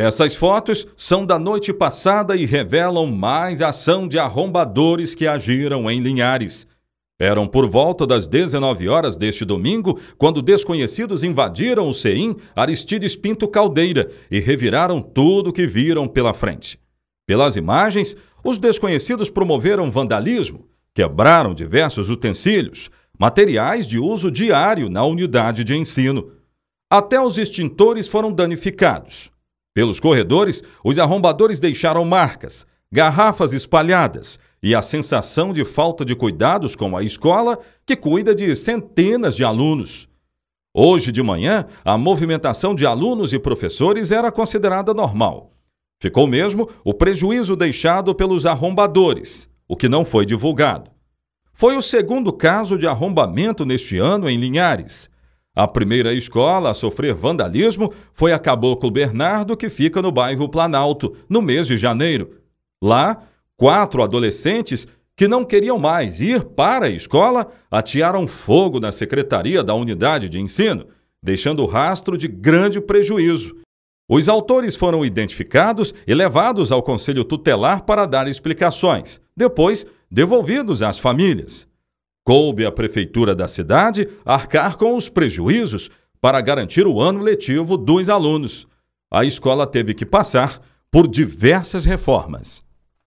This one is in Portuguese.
Essas fotos são da noite passada e revelam mais ação de arrombadores que agiram em Linhares. Eram por volta das 19 horas deste domingo quando desconhecidos invadiram o CEIM Aristides Pinto Caldeira e reviraram tudo que viram pela frente. Pelas imagens, os desconhecidos promoveram vandalismo, quebraram diversos utensílios, materiais de uso diário na unidade de ensino. Até os extintores foram danificados. Pelos corredores, os arrombadores deixaram marcas, garrafas espalhadas e a sensação de falta de cuidados com a escola, que cuida de centenas de alunos. Hoje de manhã, a movimentação de alunos e professores era considerada normal. Ficou mesmo o prejuízo deixado pelos arrombadores, o que não foi divulgado. Foi o segundo caso de arrombamento neste ano em Linhares, a primeira escola a sofrer vandalismo foi a Caboclo Bernardo, que fica no bairro Planalto, no mês de janeiro. Lá, quatro adolescentes que não queriam mais ir para a escola atearam fogo na secretaria da unidade de ensino, deixando rastro de grande prejuízo. Os autores foram identificados e levados ao conselho tutelar para dar explicações, depois devolvidos às famílias. Coube à prefeitura da cidade arcar com os prejuízos para garantir o ano letivo dos alunos. A escola teve que passar por diversas reformas.